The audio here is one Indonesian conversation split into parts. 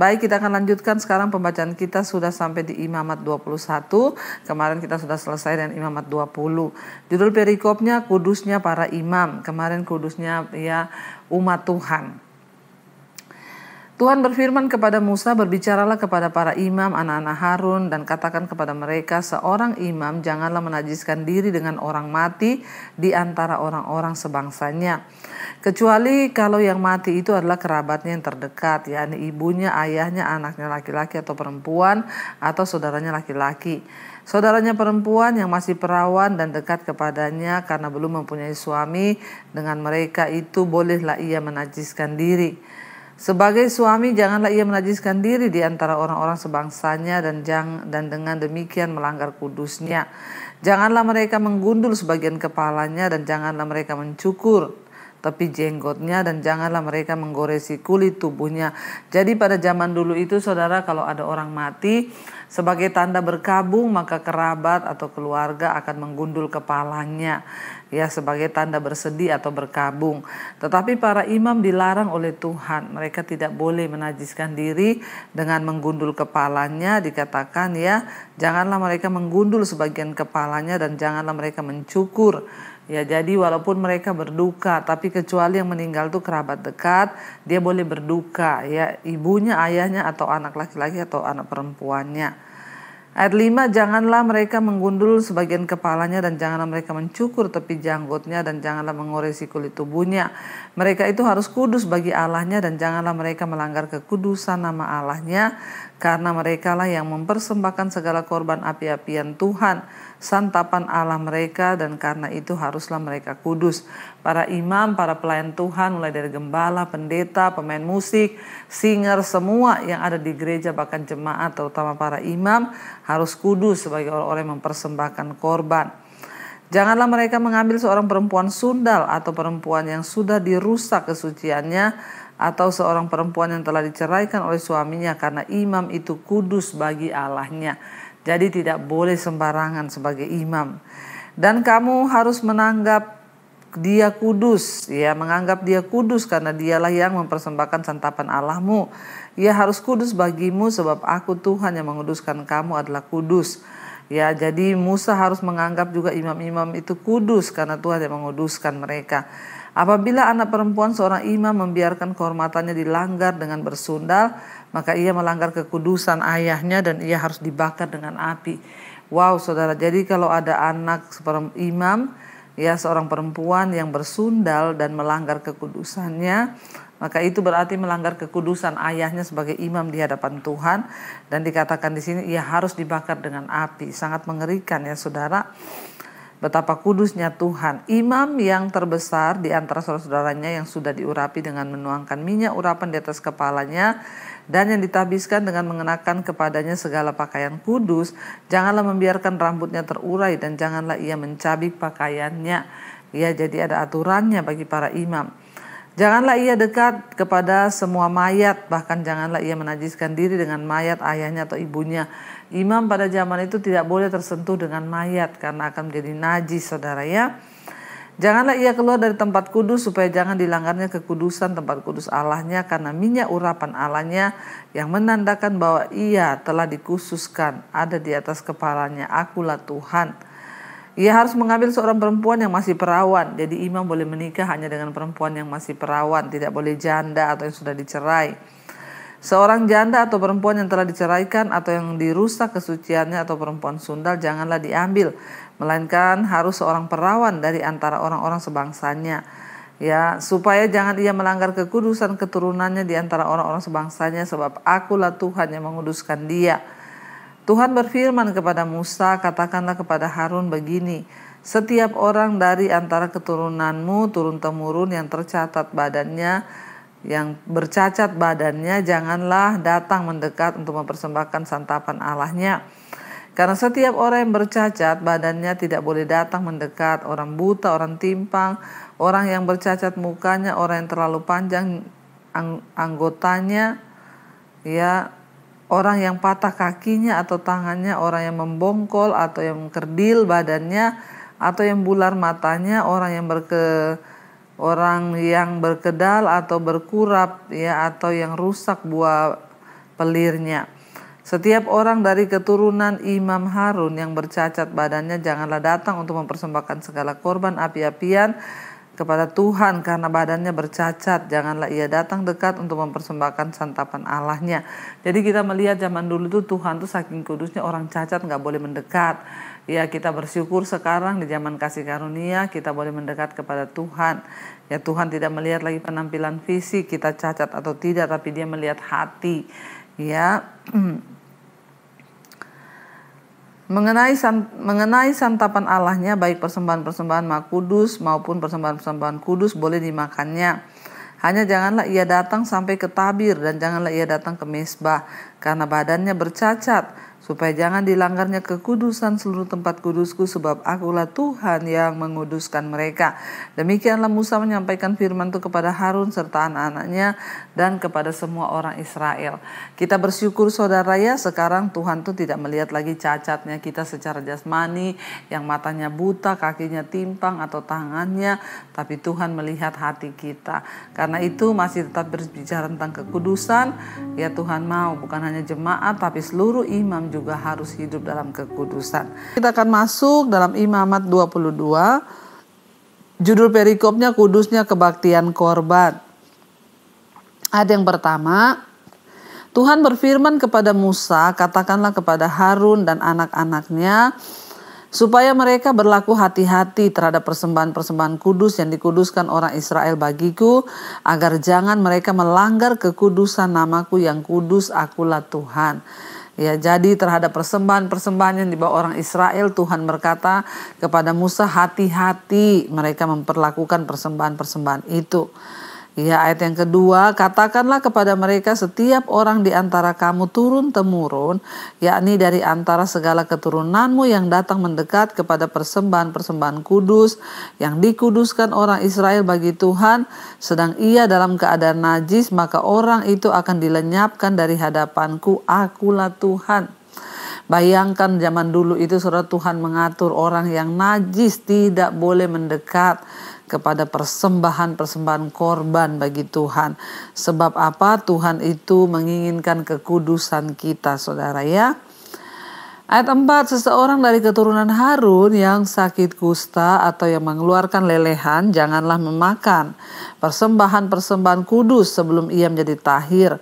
baik kita akan lanjutkan sekarang pembacaan kita sudah sampai di Imamat 21. Kemarin kita sudah selesai dengan Imamat 20. Judul perikopnya kudusnya para imam. Kemarin kudusnya ya umat Tuhan. Tuhan berfirman kepada Musa, "Berbicaralah kepada para imam, anak-anak Harun, dan katakan kepada mereka, seorang imam janganlah menajiskan diri dengan orang mati di antara orang-orang sebangsanya, kecuali kalau yang mati itu adalah kerabatnya yang terdekat, yakni ibunya, ayahnya, anaknya laki-laki atau perempuan, atau saudaranya laki-laki." saudaranya perempuan yang masih perawan dan dekat kepadanya karena belum mempunyai suami, dengan mereka itu bolehlah ia menajiskan diri. Sebagai suami janganlah ia menajiskan diri di antara orang-orang sebangsanya dan jang, dan dengan demikian melanggar kudusnya. Janganlah mereka menggundul sebagian kepalanya dan janganlah mereka mencukur tapi jenggotnya dan janganlah mereka menggoresi kulit tubuhnya. Jadi pada zaman dulu itu saudara kalau ada orang mati sebagai tanda berkabung maka kerabat atau keluarga akan menggundul kepalanya ya sebagai tanda bersedih atau berkabung. Tetapi para imam dilarang oleh Tuhan, mereka tidak boleh menajiskan diri dengan menggundul kepalanya dikatakan ya janganlah mereka menggundul sebagian kepalanya dan janganlah mereka mencukur Ya, jadi walaupun mereka berduka, tapi kecuali yang meninggal itu kerabat dekat, dia boleh berduka ya, ibunya, ayahnya atau anak laki-laki atau anak perempuannya. Ayat 5, janganlah mereka menggundul sebagian kepalanya dan janganlah mereka mencukur tepi janggutnya dan janganlah mengoresi kulit tubuhnya. Mereka itu harus kudus bagi Allahnya dan janganlah mereka melanggar kekudusan nama Allahnya karena merekalah yang mempersembahkan segala korban api-apian Tuhan santapan Allah mereka dan karena itu haruslah mereka kudus. Para imam, para pelayan Tuhan mulai dari gembala, pendeta, pemain musik, singer, semua yang ada di gereja bahkan jemaat terutama para imam harus kudus sebagai orang-orang yang mempersembahkan korban. Janganlah mereka mengambil seorang perempuan sundal atau perempuan yang sudah dirusak kesuciannya atau seorang perempuan yang telah diceraikan oleh suaminya karena imam itu kudus bagi Allahnya. Jadi tidak boleh sembarangan sebagai imam. Dan kamu harus menanggap dia kudus, ya menganggap dia kudus karena dialah yang mempersembahkan santapan Allahmu. Ia harus kudus bagimu sebab aku Tuhan yang menguduskan kamu adalah kudus. Ya, jadi Musa harus menganggap juga imam-imam itu kudus karena Tuhan yang menguduskan mereka. Apabila anak perempuan seorang imam membiarkan kehormatannya dilanggar dengan bersundal, maka ia melanggar kekudusan ayahnya dan ia harus dibakar dengan api. Wow, saudara. Jadi kalau ada anak seorang imam, ya seorang perempuan yang bersundal dan melanggar kekudusannya, maka itu berarti melanggar kekudusan ayahnya sebagai imam di hadapan Tuhan dan dikatakan di sini ia harus dibakar dengan api. Sangat mengerikan ya, saudara. Betapa kudusnya Tuhan. Imam yang terbesar di antara saudara-saudaranya yang sudah diurapi dengan menuangkan minyak urapan di atas kepalanya dan yang ditabiskan dengan mengenakan kepadanya segala pakaian kudus, janganlah membiarkan rambutnya terurai dan janganlah ia mencabik pakaiannya. Ya, jadi ada aturannya bagi para imam. Janganlah ia dekat kepada semua mayat, bahkan janganlah ia menajiskan diri dengan mayat ayahnya atau ibunya. Imam pada zaman itu tidak boleh tersentuh dengan mayat karena akan menjadi najis, saudara ya. Janganlah ia keluar dari tempat kudus supaya jangan dilanggarnya kekudusan tempat kudus Allahnya karena minyak urapan Allahnya yang menandakan bahwa ia telah dikhususkan ada di atas kepalanya akulah Tuhan. Ia harus mengambil seorang perempuan yang masih perawan. Jadi imam boleh menikah hanya dengan perempuan yang masih perawan, tidak boleh janda atau yang sudah dicerai. Seorang janda atau perempuan yang telah diceraikan atau yang dirusak kesuciannya atau perempuan sundal janganlah diambil melainkan harus seorang perawan dari antara orang-orang sebangsanya ya supaya jangan ia melanggar kekudusan keturunannya di antara orang-orang sebangsanya sebab akulah Tuhan yang menguduskan dia Tuhan berfirman kepada Musa katakanlah kepada Harun begini setiap orang dari antara keturunanmu turun temurun yang tercatat badannya yang bercacat badannya janganlah datang mendekat untuk mempersembahkan santapan Allahnya karena setiap orang yang bercacat badannya tidak boleh datang mendekat orang buta, orang timpang, orang yang bercacat mukanya, orang yang terlalu panjang ang anggotanya, ya orang yang patah kakinya atau tangannya, orang yang membongkol atau yang kerdil badannya, atau yang bular matanya, orang yang berke orang yang berkedal atau berkurap ya atau yang rusak buah pelirnya. Setiap orang dari keturunan Imam Harun yang bercacat badannya janganlah datang untuk mempersembahkan segala korban api-apian kepada Tuhan karena badannya bercacat. Janganlah ia datang dekat untuk mempersembahkan santapan Allahnya. Jadi kita melihat zaman dulu itu Tuhan tuh saking kudusnya orang cacat nggak boleh mendekat. Ya kita bersyukur sekarang di zaman kasih karunia kita boleh mendekat kepada Tuhan. Ya Tuhan tidak melihat lagi penampilan fisik kita cacat atau tidak tapi dia melihat hati. Ya. Mengenai san, mengenai santapan Allahnya baik persembahan-persembahan maha maupun persembahan-persembahan kudus boleh dimakannya. Hanya janganlah ia datang sampai ke tabir dan janganlah ia datang ke mesbah karena badannya bercacat supaya jangan dilanggarnya kekudusan seluruh tempat kudusku sebab akulah Tuhan yang menguduskan mereka. Demikianlah Musa menyampaikan firman itu kepada Harun serta anak-anaknya dan kepada semua orang Israel. Kita bersyukur saudara ya sekarang Tuhan tuh tidak melihat lagi cacatnya kita secara jasmani yang matanya buta, kakinya timpang atau tangannya, tapi Tuhan melihat hati kita. Karena itu masih tetap berbicara tentang kekudusan, ya Tuhan mau bukan hanya jemaat tapi seluruh imam juga harus hidup dalam kekudusan. Kita akan masuk dalam Imamat 22. Judul perikopnya kudusnya kebaktian korban. Ada yang pertama, Tuhan berfirman kepada Musa, katakanlah kepada Harun dan anak-anaknya, supaya mereka berlaku hati-hati terhadap persembahan-persembahan kudus yang dikuduskan orang Israel bagiku, agar jangan mereka melanggar kekudusan namaku yang kudus akulah Tuhan. Ya, jadi terhadap persembahan-persembahan yang dibawa orang Israel, Tuhan berkata kepada Musa, hati-hati mereka memperlakukan persembahan-persembahan itu. Ya, ayat yang kedua, katakanlah kepada mereka setiap orang di antara kamu turun-temurun, yakni dari antara segala keturunanmu yang datang mendekat kepada persembahan-persembahan kudus, yang dikuduskan orang Israel bagi Tuhan, sedang ia dalam keadaan najis, maka orang itu akan dilenyapkan dari hadapanku, akulah Tuhan.' Bayangkan zaman dulu itu surat Tuhan mengatur orang yang najis tidak boleh mendekat kepada persembahan-persembahan korban bagi Tuhan. Sebab apa? Tuhan itu menginginkan kekudusan kita, Saudara ya. Ayat 4, seseorang dari keturunan Harun yang sakit kusta atau yang mengeluarkan lelehan, janganlah memakan persembahan-persembahan kudus sebelum ia menjadi tahir.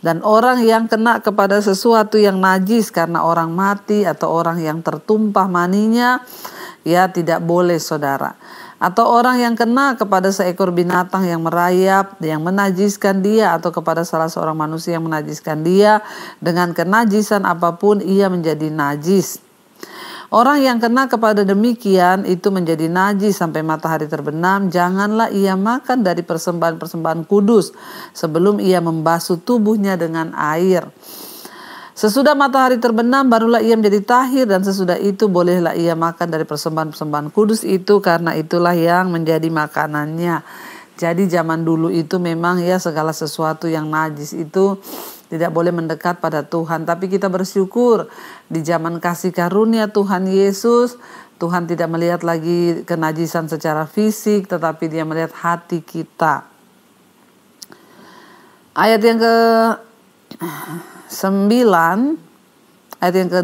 Dan orang yang kena kepada sesuatu yang najis karena orang mati atau orang yang tertumpah maninya, ya tidak boleh saudara atau orang yang kena kepada seekor binatang yang merayap, yang menajiskan dia, atau kepada salah seorang manusia yang menajiskan dia, dengan kenajisan apapun ia menjadi najis. Orang yang kena kepada demikian itu menjadi najis sampai matahari terbenam. Janganlah ia makan dari persembahan-persembahan kudus sebelum ia membasuh tubuhnya dengan air. Sesudah matahari terbenam barulah ia menjadi tahir dan sesudah itu bolehlah ia makan dari persembahan-persembahan kudus itu karena itulah yang menjadi makanannya. Jadi zaman dulu itu memang ya segala sesuatu yang najis itu tidak boleh mendekat pada Tuhan. Tapi kita bersyukur di zaman kasih karunia Tuhan Yesus, Tuhan tidak melihat lagi kenajisan secara fisik tetapi dia melihat hati kita. Ayat yang ke 9 ayat yang ke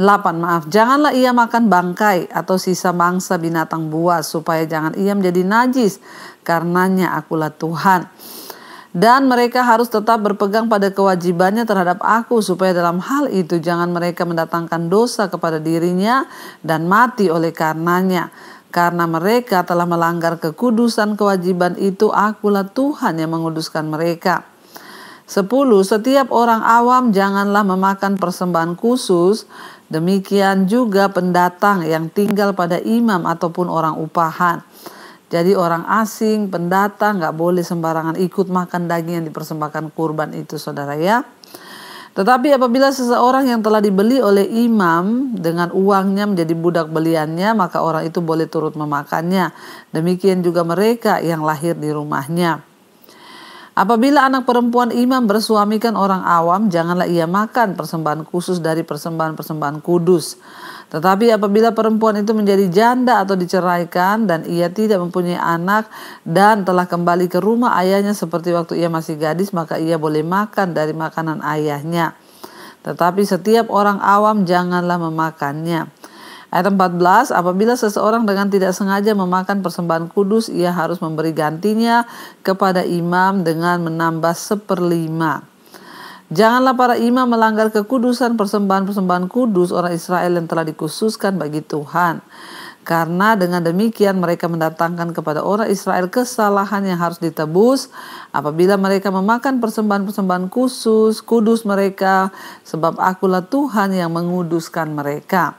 8 maaf. Janganlah ia makan bangkai atau sisa mangsa binatang buas supaya jangan ia menjadi najis karenanya akulah Tuhan. Dan mereka harus tetap berpegang pada kewajibannya terhadap aku supaya dalam hal itu jangan mereka mendatangkan dosa kepada dirinya dan mati oleh karenanya karena mereka telah melanggar kekudusan kewajiban itu, akulah Tuhan yang menguduskan mereka. Sepuluh, setiap orang awam janganlah memakan persembahan khusus, demikian juga pendatang yang tinggal pada imam ataupun orang upahan. Jadi orang asing, pendatang nggak boleh sembarangan ikut makan daging yang dipersembahkan kurban itu saudara ya. Tetapi apabila seseorang yang telah dibeli oleh imam dengan uangnya menjadi budak beliannya, maka orang itu boleh turut memakannya. Demikian juga mereka yang lahir di rumahnya. Apabila anak perempuan imam bersuamikan orang awam, janganlah ia makan persembahan khusus dari persembahan-persembahan kudus. Tetapi apabila perempuan itu menjadi janda atau diceraikan dan ia tidak mempunyai anak dan telah kembali ke rumah ayahnya seperti waktu ia masih gadis, maka ia boleh makan dari makanan ayahnya. Tetapi setiap orang awam janganlah memakannya. Ayat 14, apabila seseorang dengan tidak sengaja memakan persembahan kudus, ia harus memberi gantinya kepada imam dengan menambah seperlima. Janganlah para imam melanggar kekudusan persembahan-persembahan kudus orang Israel yang telah dikhususkan bagi Tuhan. Karena dengan demikian mereka mendatangkan kepada orang Israel kesalahan yang harus ditebus apabila mereka memakan persembahan-persembahan khusus, kudus mereka, sebab akulah Tuhan yang menguduskan mereka.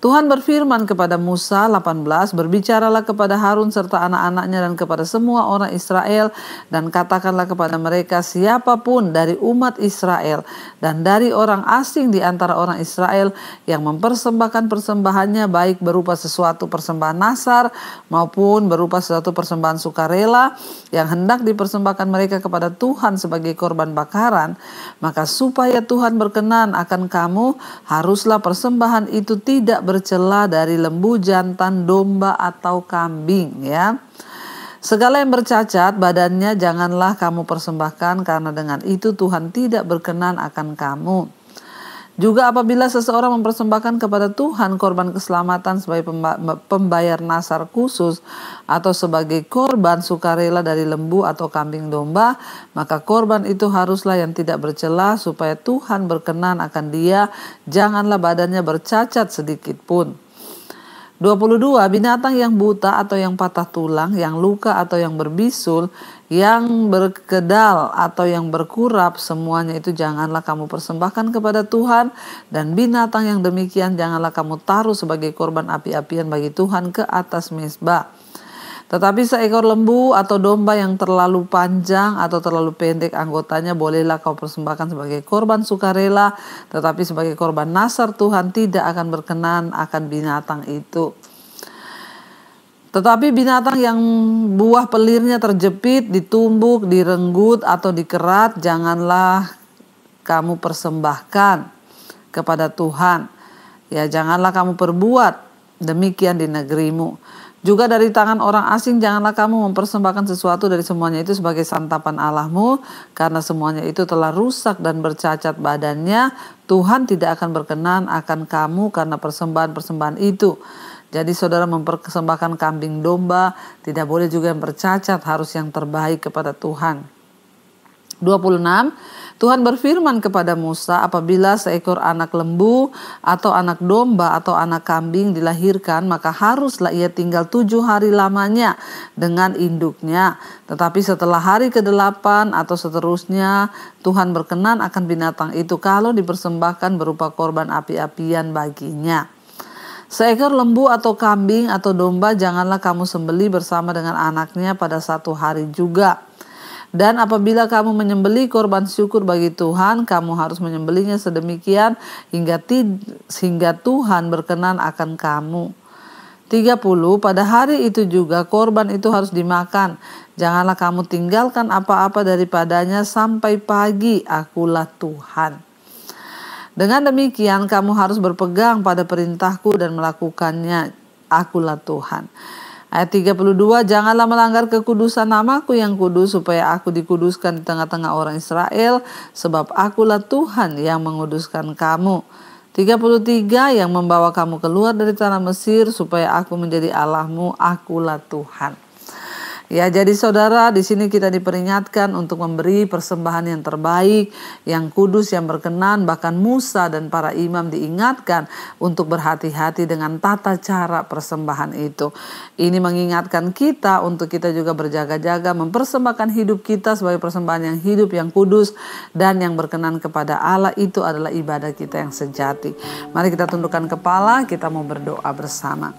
Tuhan berfirman kepada Musa 18, berbicaralah kepada Harun serta anak-anaknya dan kepada semua orang Israel dan katakanlah kepada mereka siapapun dari umat Israel dan dari orang asing di antara orang Israel yang mempersembahkan persembahannya baik berupa sesuatu persembahan nasar maupun berupa sesuatu persembahan sukarela yang hendak dipersembahkan mereka kepada Tuhan sebagai korban bakaran, maka supaya Tuhan berkenan akan kamu, haruslah persembahan itu tidak bercela dari lembu jantan domba atau kambing ya. Segala yang bercacat badannya janganlah kamu persembahkan karena dengan itu Tuhan tidak berkenan akan kamu. Juga apabila seseorang mempersembahkan kepada Tuhan korban keselamatan sebagai pembayar nasar khusus atau sebagai korban sukarela dari lembu atau kambing domba, maka korban itu haruslah yang tidak bercela supaya Tuhan berkenan akan dia, janganlah badannya bercacat sedikit pun. 22. Binatang yang buta atau yang patah tulang, yang luka atau yang berbisul, yang berkedal atau yang berkurap semuanya itu janganlah kamu persembahkan kepada Tuhan dan binatang yang demikian janganlah kamu taruh sebagai korban api-apian bagi Tuhan ke atas mesbah. Tetapi seekor lembu atau domba yang terlalu panjang atau terlalu pendek anggotanya bolehlah kau persembahkan sebagai korban sukarela, tetapi sebagai korban nasar Tuhan tidak akan berkenan akan binatang itu. Tetapi binatang yang buah pelirnya terjepit, ditumbuk, direnggut, atau dikerat, janganlah kamu persembahkan kepada Tuhan. Ya, janganlah kamu perbuat demikian di negerimu. Juga dari tangan orang asing janganlah kamu mempersembahkan sesuatu dari semuanya itu sebagai santapan Allahmu karena semuanya itu telah rusak dan bercacat badannya Tuhan tidak akan berkenan akan kamu karena persembahan-persembahan itu jadi saudara mempersembahkan kambing domba, tidak boleh juga yang bercacat, harus yang terbaik kepada Tuhan. 26. Tuhan berfirman kepada Musa, apabila seekor anak lembu atau anak domba atau anak kambing dilahirkan, maka haruslah ia tinggal tujuh hari lamanya dengan induknya. Tetapi setelah hari ke delapan atau seterusnya, Tuhan berkenan akan binatang itu kalau dipersembahkan berupa korban api-apian baginya. Seekor lembu atau kambing atau domba janganlah kamu sembeli bersama dengan anaknya pada satu hari juga. Dan apabila kamu menyembeli korban syukur bagi Tuhan, kamu harus menyembelinya sedemikian hingga hingga Tuhan berkenan akan kamu. 30 Pada hari itu juga korban itu harus dimakan. Janganlah kamu tinggalkan apa-apa daripadanya sampai pagi. Akulah Tuhan. Dengan demikian kamu harus berpegang pada perintahku dan melakukannya. Akulah Tuhan. Ayat 32, janganlah melanggar kekudusan namaku yang kudus supaya aku dikuduskan di tengah-tengah orang Israel sebab akulah Tuhan yang menguduskan kamu. 33 yang membawa kamu keluar dari tanah Mesir supaya aku menjadi Allahmu, akulah Tuhan. Ya, jadi saudara, di sini kita diperingatkan untuk memberi persembahan yang terbaik, yang kudus, yang berkenan, bahkan Musa dan para imam diingatkan untuk berhati-hati dengan tata cara persembahan itu. Ini mengingatkan kita untuk kita juga berjaga-jaga mempersembahkan hidup kita sebagai persembahan yang hidup, yang kudus, dan yang berkenan kepada Allah itu adalah ibadah kita yang sejati. Mari kita tundukkan kepala, kita mau berdoa bersama.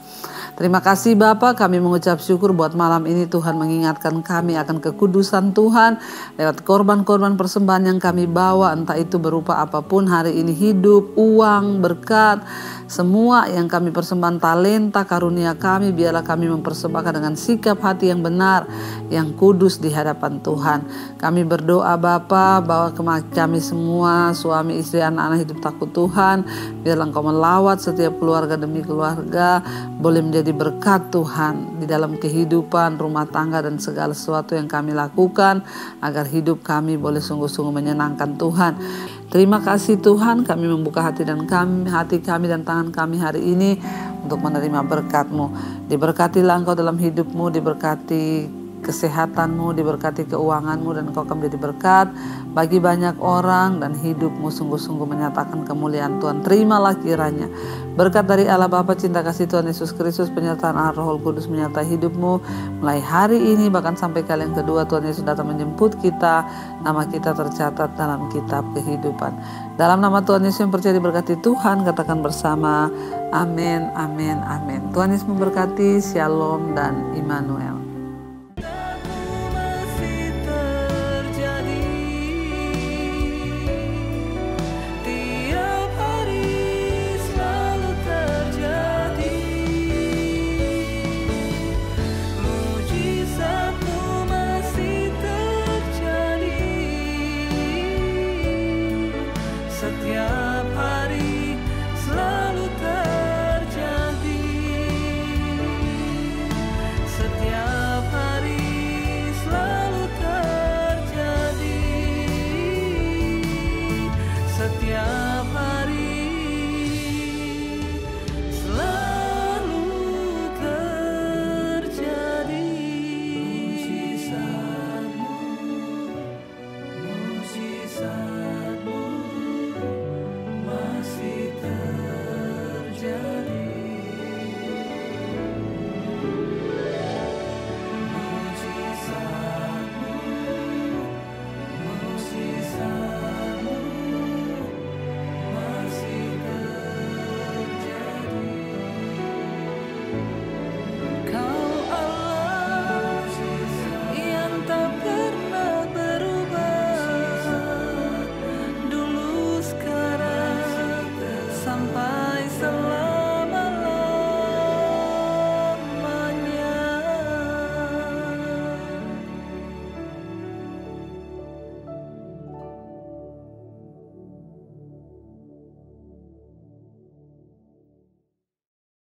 Terima kasih Bapak. kami mengucap syukur buat malam ini Tuhan mengingatkan kami akan kekudusan Tuhan lewat korban-korban persembahan yang kami bawa entah itu berupa apapun hari ini hidup, uang, berkat, semua yang kami persembahkan talenta karunia kami biarlah kami mempersembahkan dengan sikap hati yang benar, yang kudus di hadapan Tuhan. Kami berdoa Bapa bahwa kami semua suami istri anak-anak hidup takut Tuhan biarlah Engkau melawat setiap keluarga demi keluarga boleh menjadi menjadi berkat Tuhan di dalam kehidupan, rumah tangga, dan segala sesuatu yang kami lakukan, agar hidup kami boleh sungguh-sungguh menyenangkan Tuhan. Terima kasih Tuhan, kami membuka hati dan kami, hati kami dan tangan kami hari ini untuk menerima berkat-Mu. Diberkatilah engkau dalam hidupmu, diberkati kesehatanmu, diberkati keuanganmu dan kau akan menjadi berkat bagi banyak orang dan hidupmu sungguh-sungguh menyatakan kemuliaan Tuhan. Terimalah kiranya berkat dari Allah Bapa cinta kasih Tuhan Yesus Kristus penyertaan Allah Roh Kudus menyertai hidupmu mulai hari ini bahkan sampai kali yang kedua Tuhan Yesus datang menjemput kita. Nama kita tercatat dalam kitab kehidupan. Dalam nama Tuhan Yesus yang percaya diberkati Tuhan, katakan bersama, amin, amin, amin. Tuhan Yesus memberkati, shalom dan Immanuel. setia